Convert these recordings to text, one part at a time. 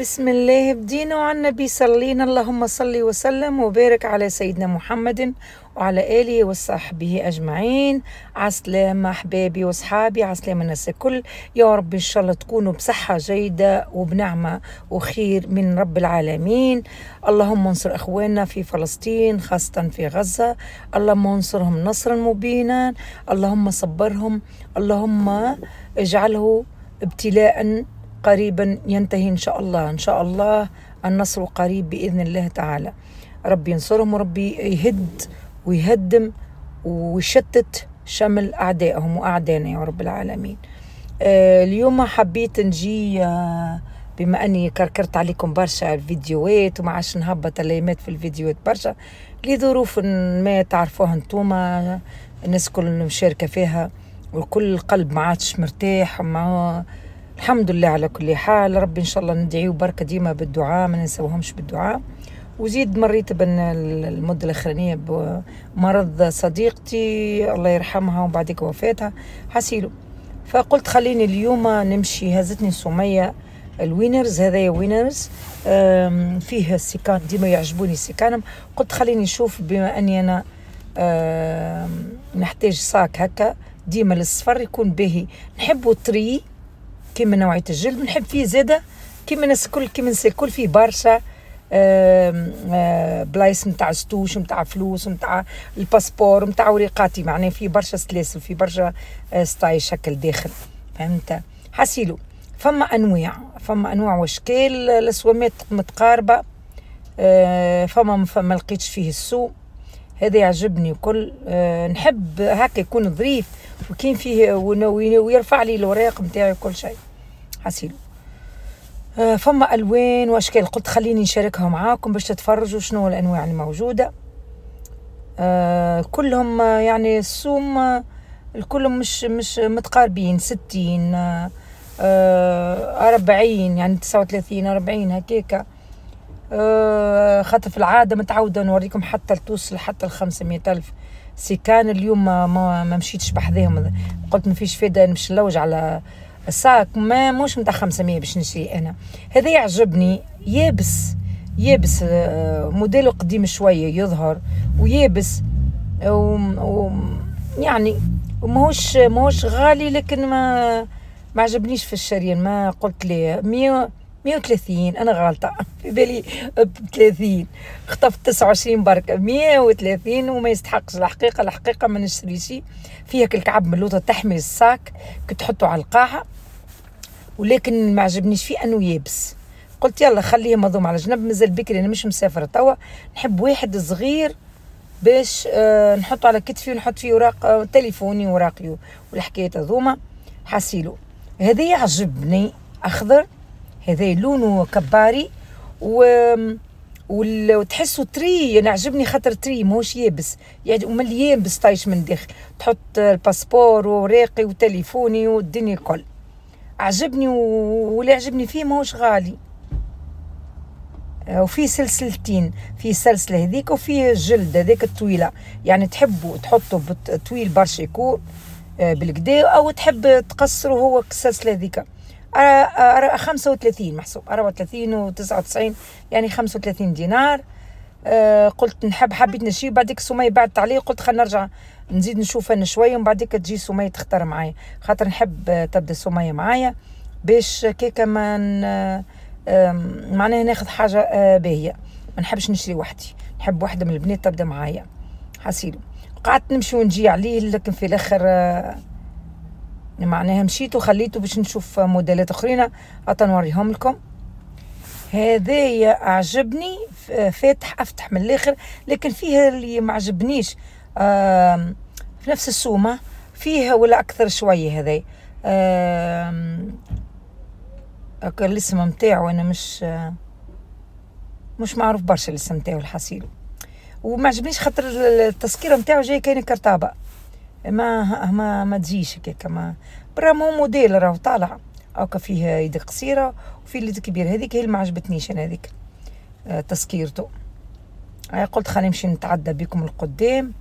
بسم الله بدينا وعن النبي صلينا اللهم صل وسلم وبارك على سيدنا محمد وعلى آله وصحبه أجمعين عسلامة أحبابي وصحابي عسلامة الناس الكل يا رب إن شاء الله تكونوا بصحة جيدة وبنعمة وخير من رب العالمين اللهم انصر أخواننا في فلسطين خاصة في غزة اللهم انصرهم نصرا مبينا اللهم صبرهم اللهم اجعله ابتلاء قريبا ينتهي إن شاء الله إن شاء الله النصر قريب بإذن الله تعالى ربي ينصرهم وربي يهد ويهدم ويشتت شمل أعدائهم وأعدائنا يا رب العالمين آه اليوم حبيت نجي آه بما اني كركرت عليكم برشا الفيديوهات وما عادش نهبط الايامات في الفيديوهات برشا لظروف ما تعرفوها انتوما الناس كل مشاركه فيها وكل قلب ما عادش مرتاح ما الحمد لله على كل حال ربي ان شاء الله ندعيو بركه ديما بالدعاء ما ننساوهمش بالدعاء وزيد مريت بان المده الاخرانيه بمرض صديقتي الله يرحمها وبعدك وفاتها حسيلو فقلت خليني اليوم نمشي هزتني سميه الوينرز هذايا وينرز فيه السكان ديما يعجبوني السكانم قلت خليني نشوف بما اني انا نحتاج صاك هكا ديما للصفر يكون باهي نحبو تري كيما نوعيه الجلد نحب فيه زاده كيما الناس الكل كيما الناس الكل فيه برشا بلايص نتاع ستوش نتاع فلوس نتاع الباسبور نتاع وريقاتي معناه في برشا سلاسل في برشا آه، ستايل شكل داخل فهمت حسيلو فما انواع فما انواع واشكال الاسوامات متقاربه آه، فما ما فما لقيتش فيه السوق هذا يعجبني وكل آه، نحب هكا يكون ظريف وكين فيه ويرفع لي الوراق نتاعي وكل شيء عسيلو آه فما الوان واشكال قلت خليني نشاركها معاكم باش تتفرجوا شنو الانواع الموجوده آه كلهم آه، يعني السوم آه، الكلهم مش مش متقاربين ستين آه، أربعين يعني تسعة وثلاثين أربعين هكاكا خاطر في العادة متعودة نوريكم حتى توصل حتى الخمسمية ألف سكان اليوم ما, ما مشيتش بحذاهم قلت ما فيش فايدة نمشي نلوج على الساك ما موش نتاع 500 باش نشري انا هذا يعجبني يابس يابس آه، موديله قديم شويه يظهر ويابس و... و... يعني ماهوش ماهوش غالي لكن ما ما عجبنيش في الشريان ما قلت لي 100 130 انا غالطه في بالي خطفت 30 خطفت 29 مية 130 وما يستحقش الحقيقه الحقيقه ما نشتريش فيها كالكعب من اللوطه تحمي الساك كتحطه على القاعه ولكن ما عجبنيش فيه انه يابس قلت يلا خليه مضوم على جنب مازال بكري انا مش مسافره توا نحب واحد صغير باش آه، نحطه على كتفي ونحط فيه اوراق آه، تليفوني وراقي والحكايات هذوما حاسيلو هذا عجبني اخضر هذا لونه كباري و وتحسه تري انا عجبني خاطر تري ماهوش يابس يعني ومليان بستايش من داخل تحط الباسبور وراقي وتليفوني والدنيا الكل عجبني واللي عجبني فيه ماهوش غالي آه، وفي سلسلتين في سلسلة هذيك وفي الجلد هذيك الطويلة يعني تحبوا تحطوا طويل برشا يكون آه، بالكدا او تحب تقصره هو السلسلة هذيك وثلاثين محسوب أربعة وثلاثين وتسعة وتسعين يعني خمسة وثلاثين دينار آه، قلت نحب حبيت نشري بعديك سمية بعدت تعليق قلت خلينا نرجع نزيد نشوف انا شويه ومن بعد تجي سميه تختار معايا خاطر نحب تبدا سميه معايا باش كيكا ما معناها ناخذ حاجه آه، باهيه ما نحبش نشري وحدي نحب واحده من البنات تبدا معايا حسيل قعدت نمشي ونجي عليه لكن في الاخر آه، معناها مشيت وخليته باش نشوف موديلات اخرين حتى نوريهم لكم هذايا اعجبني فاتح افتح من الاخر لكن فيها اللي ما عجبنيش في نفس السومة فيها ولا أكثر شوية هذي الاسم متاعو أنا مش مش معروف برشا الاسم متاعو الحصيل وما عجبنيش خاطر التسكيره نتاعو جايه كاينه كرتابه ما ما ما تجيش هكاك ما برا مو موديل راهو طالع هاكا فيه يد قصيره وفيه اليد كبيره هذيك هي اللي ما عجبتنيش انا هذيك آه، تسكيرته آه، قلت خلينا نمشي نتعدى بكم القدام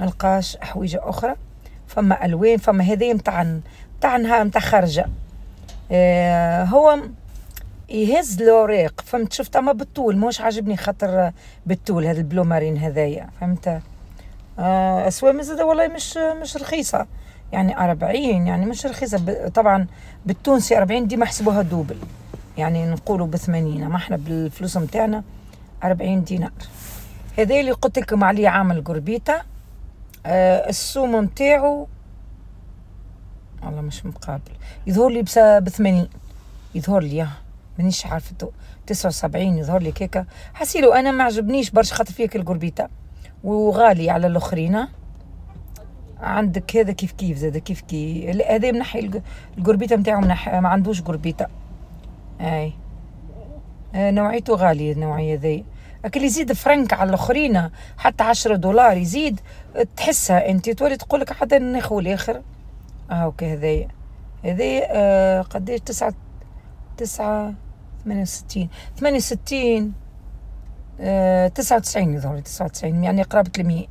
نلقاش حويجة أخرى فما ألوان فما هذي متاع متاع نهار متاع خرجة آه هو يهز الأوراق فهمت شفت أما بالطول موش عاجبني خاطر بالطول هذا البلو مارين هذايا فهمت آه أسوام زاد والله مش مش رخيصة يعني أربعين يعني مش رخيصة طبعا بالتونسي أربعين ديما حسبوها دوبل يعني نقولوا بثمانين ما احنا بالفلوس متاعنا أربعين دينار هذي اللي قلت لكم عليه عامل قربيته آه، السوم نتاعو والله مش مقابل يظهر لي بس بثمانين يظهر لي ياه مانيش عارفته وسبعين يظهر لي كيكا حسيلو انا ما عجبنيش برشا خاطر فيك القربيطه وغالي على الاخرين عندك هذا كيف كيف زاد كيف كي هذا منحي القربيته نتاعو ما عندوش قربيته اي آه، نوعيته غاليه النوعيه ذي اللي يزيد فرنك على الاخرين حتى عشرة دولار يزيد تحسها انت تولي تقول لك حتى ناخذ الاخر هاو هذايا هذايا آه, آه، قداش تسعة تسعة ثمانية وستين ثمانية وستين آه، تسعة وتسعين يظهر تسعة وتسعين يعني قرابة المية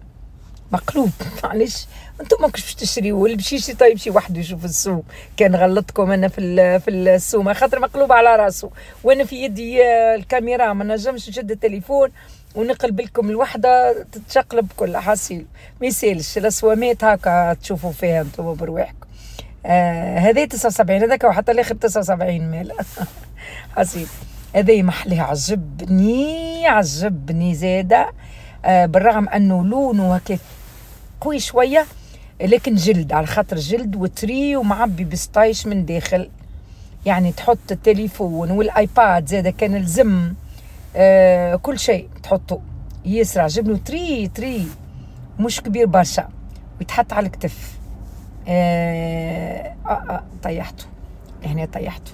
مقلوب معليش انتم ما كنتش تشريوه لبشي شي طيب شي واحد يشوف السوق كان غلطكم انا في في السومه خاطر مقلوب على راسه وانا في يدي آه، الكاميرا ما نجمش نشد التليفون ونقلب لكم الوحده تتشقلب كل حصيل ما يسالش الاسوامات هكا تشوفوا فيها انتم برواحكم آه هذا 79 هذاك وحتى الاخر 79 مال حصيل هذا محلي عجبني عجبني زاده آه بالرغم انه لونه هكا قوي شويه لكن جلد على خاطر جلد وتري ومعبي بستايش من داخل يعني تحط التليفون والايباد زاده كان لزم آه كل شيء تحطه يسرع جبنه تري تري مش كبير برشا ويتحط على الكتف آه, آه, آه طيحته هنا طيحته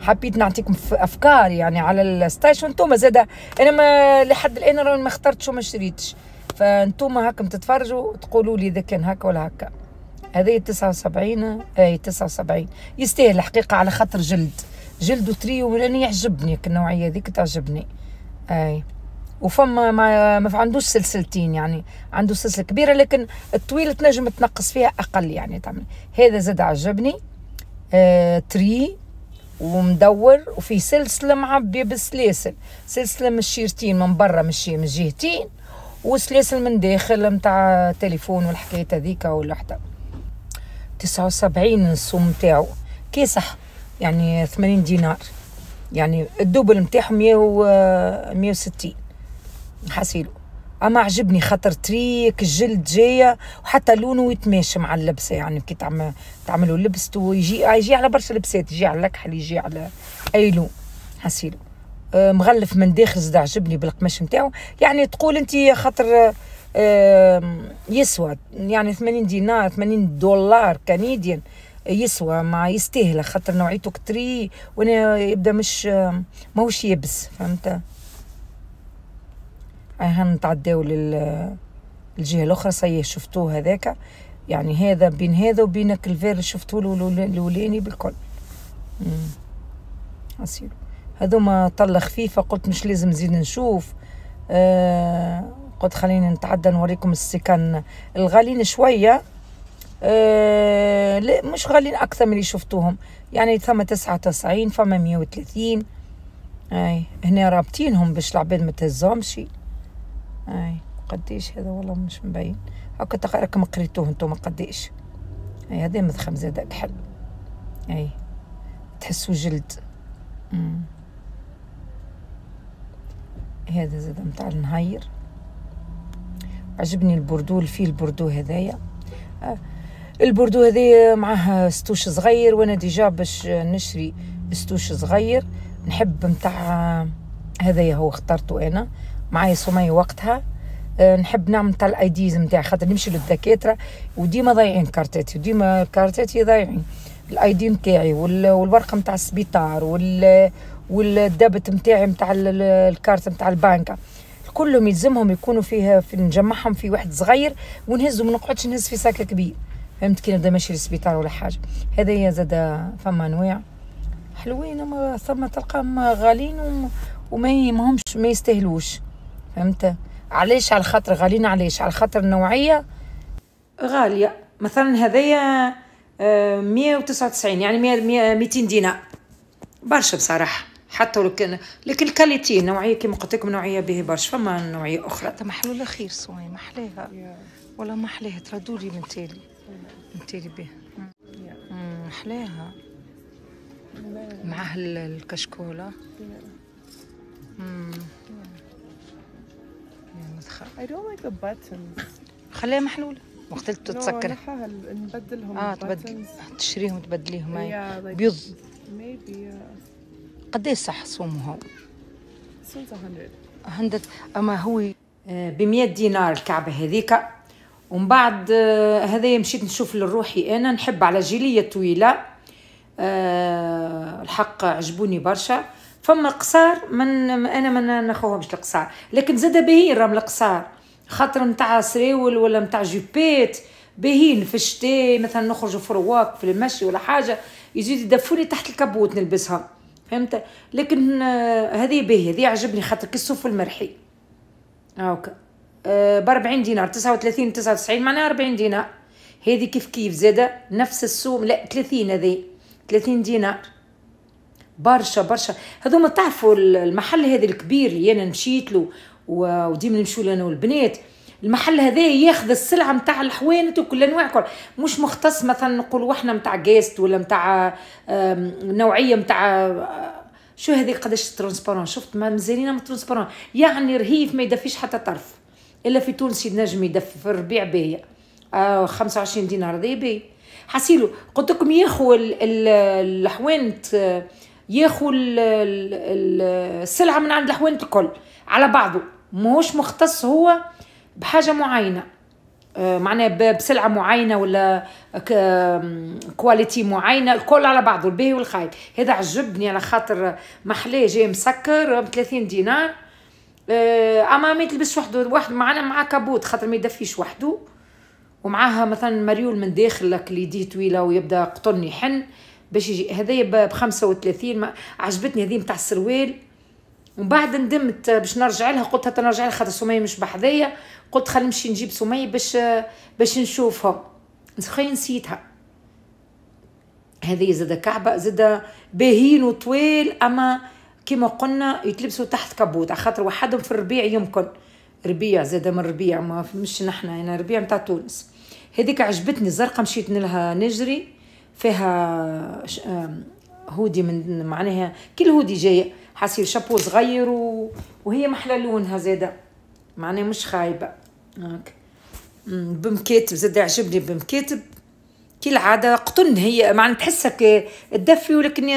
حبيت نعطيكم افكار يعني على الستايش وانتم زاده انا ما لحد الان ما اخترتش وما شريتش فانتوما هاكم تتفرجوا تقولوا لي اذا كان هكا ولا هكا هذه 79 اي 79 يستاهل الحقيقه على خاطر جلد جلد وتريو وراني يعجبني النوعيه هذيك تعجبني اي وفما ما, ما عندوش سلسلتين يعني عنده سلسله كبيره لكن الطويله تنجم تنقص فيها اقل يعني تعمل هذا زاد عجبني آه تري ومدور وفي سلسله معبيه بالسلاسل سلسله من الشيرتين من برا مشي من جهتين وسلاسل من داخل نتاع تليفون والحكايه هذيك والوحده تسعة وسبعين السوم نتاعو كاسح يعني ثمانين دينار يعني الدوبل نتاعهم مية و مية وستين حسيلو اما عجبني خاطر تريك الجلد جايه وحتى لونه يتماشى مع اللبسه يعني كي تعمل تعملوا لبسته يجي يجي على برشا لبسات يجي على الكحل يجي على اي لون حسيلو آه، مغلف من داخل زاد عجبني بالقماش نتاعو يعني تقول انت خاطر آه، يسوى يعني 80 دينار 80 دولار كنديان يسوى ما يستاهل خاطر نوعيته كتري وانا يبدا مش ماهوش يبس فهمت ها نتعداو للجهه الاخرى صاي شفتوه هذاك يعني هذا بين هذا وبينك الفير شفتوه الاولاني بالكل عصير هذوما طلة خفيفة قلت مش لازم نزيد نشوف آه قلت خليني نتعدى نوريكم السكان الغالين شوية آه لا مش غالين أكثر من اللي شفتوهم يعني ثم تسعة تسعين فما مية وثلاثين أي هنا رابطينهم باش العباد ما تهزهمش أي قديش هذا والله مش مبين هاكا راكم قريتوه نتوما قديش أي هذا مدخم زاد كحل أي تحسوا جلد هذا زاد متاع النهير عجبني البردو اللي فيه البردو هذايا آه، البردو هذايا معاه ستوش صغير وانا ديجا باش نشري ستوش صغير نحب متاع آه، هذايا هو اخترته انا معايا سمية وقتها آه، نحب نعمل تاع الايديز نتاع خاطر نمشي للدكاتره وديما ضايعين كارتاتي وديما كارتاتي ضايعين الايدي نتاعي والورقه نتاع السبيطار وال والدبت نتاعي نتاع الكارت نتاع البنكه كلهم يلزمهم يكونوا فيها في نجمعهم في واحد صغير ونهزهم ما نقعدش نهز في ساك كبير فهمت كي نبدا ماشي للسبيطار ولا حاجه هذا هي زاد فما انواع حلوين اما ثم تلقاهم غاليين وما يهمهمش ما يستاهلوش فهمت علاش على خاطر غاليين علاش على خاطر النوعيه غاليه مثلا هذايا آه، مية وتسعة وتسعين يعني مية ميتين دينار برشا بصراحه حتى لو كان لكن الكاليتي نوعيه كما قلت لكم نوعيه به برشا فما نوعيه اخرى حتى محلول خير سوي محلاها ولا محلاها تردوا لي من تالي من تالي به محلاها مع الكشكوله خليها محلوله وقت تتسكر نبدلهم اه تبدل تشريهم تبدليهم بيض قد ايه صح صومه 100 اما هو آه، ب 100 دينار الكعبه هذيك ومن بعد آه، هذا مشيت نشوف لروحي انا نحب على جيليه طويله أه الحق عجبوني برشا فما قصار من انا ما ناخذهمش القصار لكن زاد باهين راهم القصار خاطر نتاع سراول ولا نتاع جوبيت باهين في الشتاء مثلا نخرجوا في رواق في المشي ولا حاجه يزيد يدفوني تحت الكبوت نلبسهم فهمت لكن آه، هذه به هذه عجبني خاطر كي السوف المرحي هاكا ب 40 دينار 39 99 معناها 40 دينار هذه كيف كيف زادة نفس السوم لا 30 هذه 30 دينار برشا برشا هذوما تعرفوا المحل هذا الكبير اللي انا مشيت له وديما نمشوا انا والبنات المحل هذايا ياخذ السلعه نتاع الحوانت وكل انواع كل مش مختص مثلا نقولوا احنا نتاع جاست ولا نتاع نوعيه نتاع آه، شو هذه قداش ترونسبارون شفت مزالينا من ترونسبارون يعني رهيف ما يدفيش حتى طرف الا في تونس ينجم يدفي في الربيع باهيه آه 25 دينار هذا باهي حسيلو قلت لكم ياخو الحوانت آه، ياخو السلعه من عند الحوانت الكل على بعضه ماهوش مختص هو بحاجه معينه آه، معناها بسلعه معينه ولا كواليتي معينه الكل على بعضه الباهي والخايب هذا عجبني على خاطر محلاه جاي مسكر ب 30 دينار آه، اما ما تلبس وحده واحد معنا مع كابوت خاطر ما يدفيش وحده ومعاها مثلا مريول من لك اللي يديه طويله ويبدا قطن يحن باش يجي هذايا ب 35 عجبتني هذه نتاع السروال ومن بعد ندمت باش نرجع لها قلت حتى نرجع لها خاطر سميه مش بحذايا قلت خلي نمشي نجيب سميه باش باش نشوفهم تخيل نسيتها هذه زادة كعبة زادة باهين وطويل أما كما قلنا يتلبسوا تحت كبوت خاطر وحدهم في الربيع يمكن ربيع زادة من ربيع ما مش نحنا هنا يعني ربيع متاع تونس هذيك عجبتني الزرقاء مشيت لها نجري فيها هودي من معناها كل هودي جايه حصير شابو صغير و... وهي محلى لونها زاده معناها مش خايبه هاك بمكاتب زاد عجبني بمكاتب كالعاده قطن هي معناها تحسها تدفي ولكن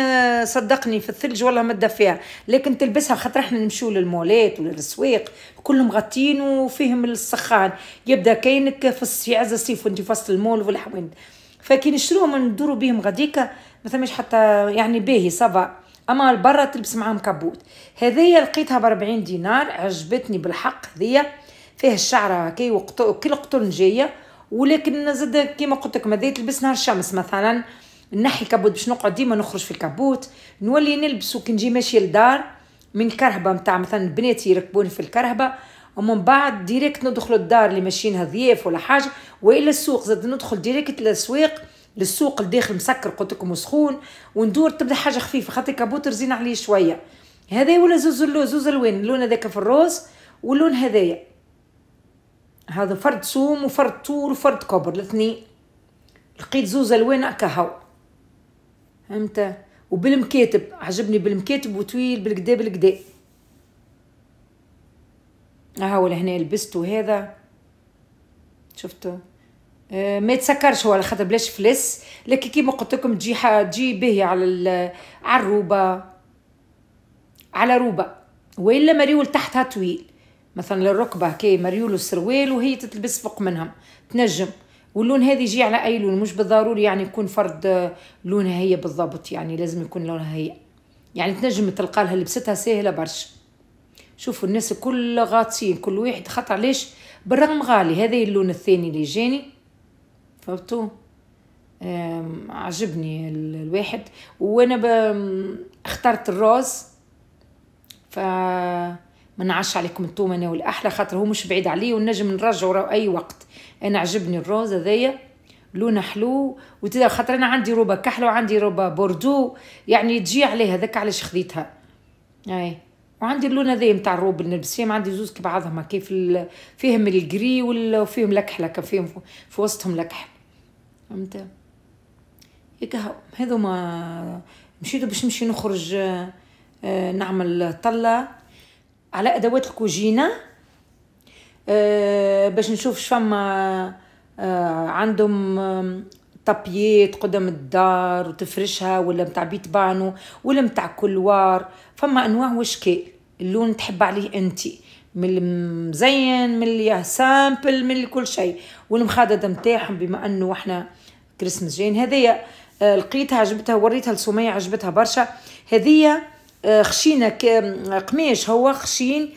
صدقني في الثلج والله ما تدفيها لكن تلبسها خاطر احنا نمشيو للمولات للسواق كلهم غطين وفيهم السخان يبدا كاينك في عز الصيف وانت فصل المول والحوانت فكي نشروهم ندورو بهم غاديكا ما ثماش حتى يعني باهي صبا اما برا تلبس معاهم كابوت هذيا لقيتها ب 40 دينار عجبتني بالحق هذيا فيه الشعره كي وقت كل القطن جايه ولكن زاد كيما قلت لك هذه تلبس نهار الشمس مثلا نحي كابوت باش نقعد ديما نخرج في الكابوت نولي نلبس كي نجي ماشيه للدار من كرهبه نتاع مثلا بناتي يركبوني في الكرهبه ومن بعد ديريكت ندخل الدار اللي ماشيينها ضياف ولا حاجه والا السوق زاد ندخل ديريكت للسويق للسوق الداخل مسكر قلت لكم وسخون وندور تبدا حاجه خفيفه خاطر كابوتر زين عليه شويه هذا ولا زوز اللون زوز الوان اللون هذاك في الروز واللون هذايا هذا فرد سوم وفرد طول وفرد كبر الاثنين لقيت زوز الوان هكا فهمت وبالمكاتب عجبني بالمكاتب وطويل بالكدا بالكدا ها هو لهنا لبستو هذا شفتو أه، ما يتسكرش هو على خاطر بلاش فلس لكن كيما قلت لكم تجي تجي به على على الروبه على روبه والا مريول تحتها طويل مثلا للركبه كي مريول السروال وهي تتلبس فوق منهم تنجم واللون هذا يجي على اي لون مش بالضروري يعني يكون فرد لونها هي بالضبط يعني لازم يكون لونها هي يعني تنجم تلقى لها لبستها سهله برشا شوفوا الناس كل غاطسين كل واحد خاطر ليش بالرغم غالي هذا اللون الثاني اللي جاني فهمتوا عجبني الواحد وانا اخترت الروز ف ما نعش عليكم التوم انا والاحلى خاطر هو مش بعيد عليه والنجم نرجعه اي وقت انا عجبني الروز هذايا لونه حلو وتدار خاطر انا عندي روبا كحله وعندي روبا بوردو يعني تجي عليها ذاك علاش خذيتها اي وعندي اللون هذايا نتاع الروب اللي نلبس فيهم عندي زوز كبعضهم هكا كيف فيهم الجري وفيهم لكحله فيهم في وسطهم لكح فهمت هيك هاو ما مشيتو باش نمشي نخرج آه، نعمل طله على ادوات الكوجينه آه، باش نشوف فما آه، عندهم طابيات قدام الدار وتفرشها ولا متاع بيت بانو ولا متاع كلوار فما انواع واشكال اللون تحب عليه انتي من المزين من اللي سامبل من اللي كل شيء والمخدد نتاعهم بما انه احنا كريسمس جايين هذيا آه، لقيتها عجبتها وريتها لسمية عجبتها برشا هذيا آه، خشينة آه، قماش هو خشين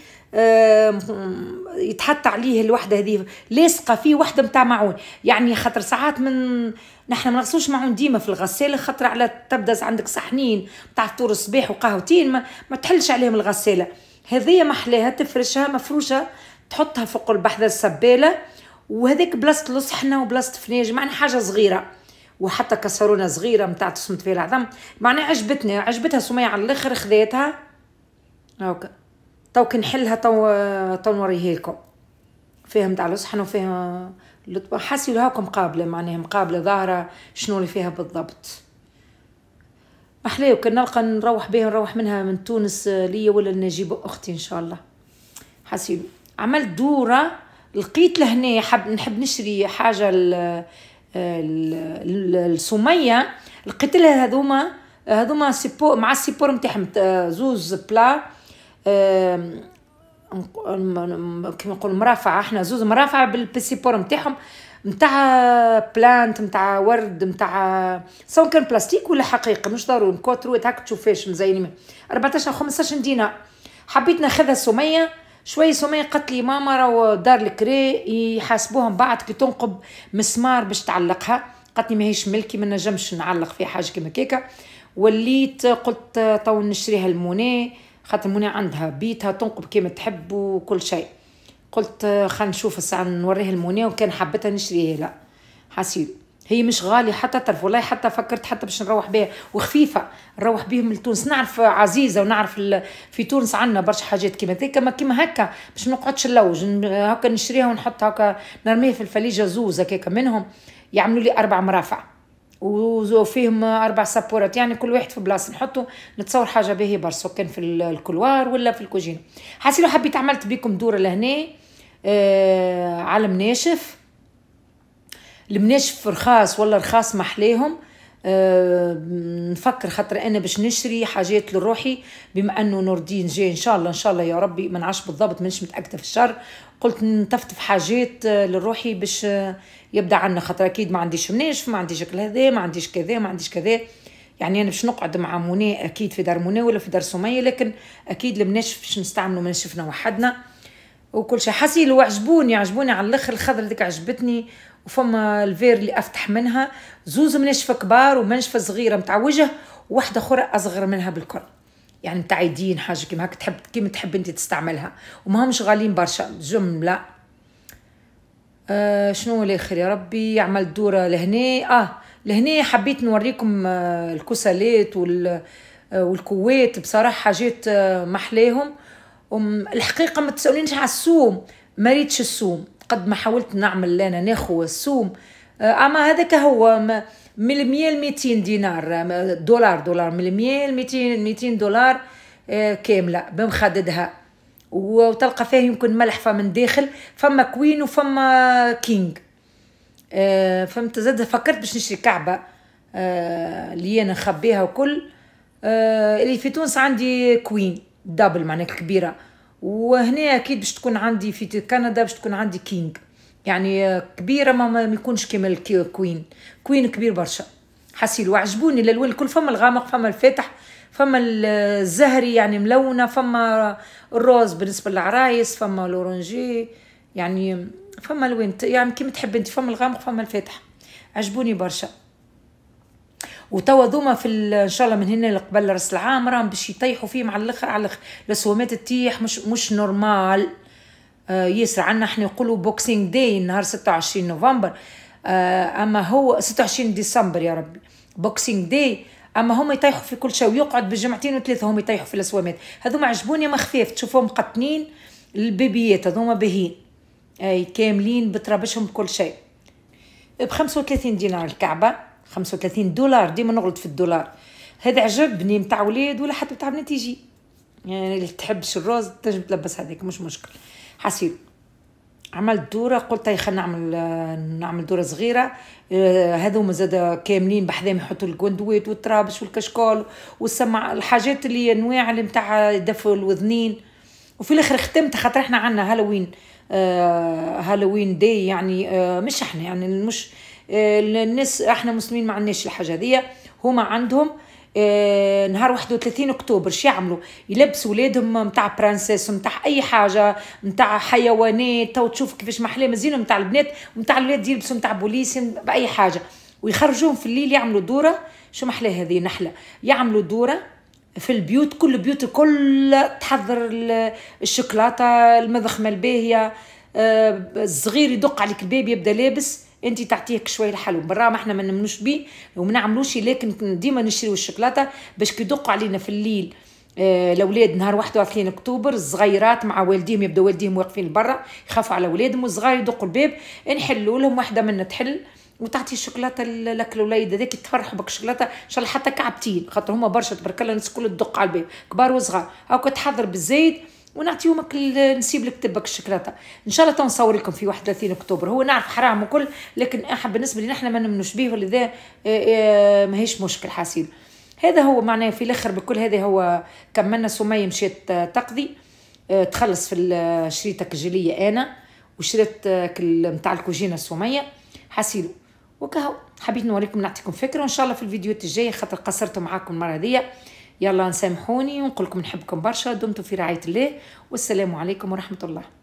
يتحط عليه الوحده هذه لاصقه فيه وحده متاع معون يعني خاطر ساعات من نحن ما نغسلوش معون ديما في الغساله خاطر على تبدأ عندك صحنين متاع فطور الصباح وقهوتين ما, ما تحلش عليهم الغساله هذه محلاها تفرشها مفروشه تحطها فوق البحذا السباله وهذاك بلاصه لصحنة وبلاصه فنيج معنى حاجه صغيره وحتى كسرونه صغيره متاع تصمت فيها العظم معناها عجبتني عجبتها سميه على الاخر خذيتها هاكا تو كنحلها تو تو نوريه لكم فيها متاع لصحنة وفيها حاسي هاكم مقابله معناها مقابله ظاهره شنو اللي فيها بالضبط احلاه وكان نلقى نروح بها نروح منها من تونس آه، ليا ولا نجيب اختي ان شاء الله حسين عملت دوره لقيت لهنا حب نحب نشري حاجه السميه آه، لقيت لها هذوما هذوما سيبو مع السيبور نتاعهم آه، زوز بلا كما نقول مرافعه احنا زوز مرافعه بالسيبور نتاعهم نتاع بلانت نتاع ورد نتاع سواء كان بلاستيك ولا حقيقه مش ضروري كوترو هاك تشوفاش مزينين 14 15 دينار حبيت ناخذها سميه شويه سميه قالت لي ماما راهو دار الكري يحاسبوها من بعد كي تنقب مسمار باش تعلقها قالت لي ماهيش ملكي ما نجمش نعلق فيها حاجه كيما كيكا وليت قلت تو نشريها الموني خاطر الموني عندها بيتها تنقب كيما تحب وكل شيء قلت آه، خلينا نشوف الساعة نوريه المونية وكان حبتها نشريها لا حسيب هي مش غالية حتى تعرف والله حتى فكرت حتى باش نروح بها وخفيفة نروح بهم لتونس نعرف عزيزة ونعرف في تونس عندنا برشا حاجات كيما هكا ما كيما هكا باش ما نقعدش نلوج هكا نشريها ونحطها هكا نرميها في الفليجة زوز هكاك منهم يعملوا لي أربع مرافع وفيهم اربع سبورات يعني كل واحد في بلاصه نحطه نتصور حاجه باهي برشا كان في الكلوار ولا في الكوجينه لو حبيت عملت بيكم دوره لهنا آه على المناشف المناشف رخاص ولا رخاص محليهم آه نفكر خاطر انا باش نشري حاجات لروحي بما انه نور الدين جاي ان شاء الله ان شاء الله يا ربي ما نعرفش بالضبط مانيش متاكده في الشر قلت نطفطف حاجات آه، لروحي باش آه، يبدا عنا خاطر اكيد ما عنديش مناش ما عنديش كل هذا ما عنديش كذا ما عنديش كذا يعني انا باش نقعد مع منى اكيد في دار منى ولا في دار سميه لكن اكيد المناش باش نستعملوا مناشفنا وحدنا وكل شيء حسيل وعجبوني عجبوني على الاخر الخضر ذيك عجبتني وفما الفير اللي افتح منها زوز منشفه كبار ومنشفه صغيره متاع وجه وواحده اخرى اصغر منها بالكل يعني متاع يدين حاجه كيما هكا تحب كيما تحب انت تستعملها همش غاليين برشا جمله آه شنو الاخر يا ربي عملت دوره لهنا اه لهنا حبيت نوريكم آه الكسالات وال آه، والكويت بصراحه حاجات آه، محليهم الحقيقه ما تسالونيش على السوم ما ريتش السوم قد ما حاولت نعمل انا ناخو السوم آه، اما هذاك هو من 100 ل 200 دينار دولار دولار من 100 ل 200 200 دولار آه، كامله بمخددها وتلقى فيه يمكن ملحفه من داخل فما كوين وفما كينج آه، فهمت زاد فكرت باش نشري كعبه اللي انا نخبيها وكل اللي في تونس عندي كوين دبل معناها كبيره وهنا اكيد باش تكون عندي في كندا باش تكون عندي كينج يعني آه، كبيره ما ما يكونش كيما الكوين كوين كبير برشا حسيل وعجبوني الالوان الكل فما الغامق فما الفاتح فما الزهري يعني ملونه فما الروز بالنسبه للعرايس فما الاورنجي يعني فما الوان يعني كيما تحب انت فما الغامق فما الفاتح عجبوني برشا وتوا دوما في ان شاء الله من هنا لقبل راس العام راهم باش يطيحوا فيه مع الاخر على الاخر تطيح مش مش نورمال آه، ياسر عندنا احنا نقولوا بوكسينج داي نهار 26 نوفمبر آه، اما هو 26 ديسمبر يا ربي بوكسينج داي اما هم يطيحوا في كل شيء ويقعد بجمعتين وثلاثه هم يطيحوا في الاسوامات هذوما عجبوني ما خفيف تشوفهم مقطنين البيبيات هذوما باهين اي كاملين بترابشهم بكل شيء ب 35 دينار الكعبه 35 دولار ديما نغلط في الدولار هذا عجبني متاع ولاد ولا حتى متاع بنات يجي يعني اللي تحبش الروز تنجم تلبس هذاك مش مشكل حسيت عملت دورة قلت هاي طيب يا نعمل نعمل دورة صغيرة آه، هذو زاد كاملين بحذاهم يحطوا الكوندويت والترابش والكشكول والسمع الحاجات اللي انواع اللي نتاع دفوا الوذنين وفي الاخر ختمت خاطر احنا عندنا هالوين آه هالوين دي يعني آه مش احنا يعني مش آه، الناس احنا مسلمين ما عندناش الحاجه هذيا هما عندهم آه، نهار 31 اكتوبر شو يعملوا يلبسوا ولادهم نتاع برانسيس نتاع اي حاجه نتاع حيوانات تو تشوف كيفاش محلاه مزيان نتاع البنات نتاع الولاد يلبسوا نتاع بوليس باي حاجه ويخرجوهم في الليل يعملوا دوره شو محلاه هذه نحله يعملوا دوره في البيوت كل البيوت الكل تحضر الشوكولاته المضخمه الباهيه آه، الصغير يدق عليك الباب يبدا لابس انت تعطيه شويه الحلو برا ما احنا ما نمنوش بيه وما نعملوش لكن ديما نشريو الشوكولاته باش كيدقوا علينا في الليل الاولاد آه، نهار 31 اكتوبر الصغيرات مع والديهم يبداو والديهم واقفين برا يخافوا على اولادهم والصغار يدقوا الباب نحلوا لهم واحده منا تحل وتعطي الشوكولاته لك الوليد هذاك يتفرحوا بك الشوكولاته ان شاء الله حتى كعبتين خاطر هما برشا تبارك الله الناس الكل تدق على الباب كبار وصغار هاكا تحضر بالزايد ونعطيهم يومك نسيب لك تبك الشكلاطه ان شاء الله تنصور لكم في 31 اكتوبر هو نعرف حرام وكل لكن احب بالنسبه لنا احنا ما نمنوش به ولذا آه، آه، ماهيش مشكل حاسين هذا هو معناه في الاخر بكل هذا هو كملنا سميه مشيت آه، تقضي تخلص في شريت الجليه انا وشريت نتاع الكوجينه سميه حاسيلو وكهو حبيت نوريكم نعطيكم فكره وان شاء الله في الفيديوهات الجايه خاطر قصرت معاكم المره هذيا يلا نسامحوني ونقول لكم نحبكم برشا دمتم في رعايه الله والسلام عليكم ورحمه الله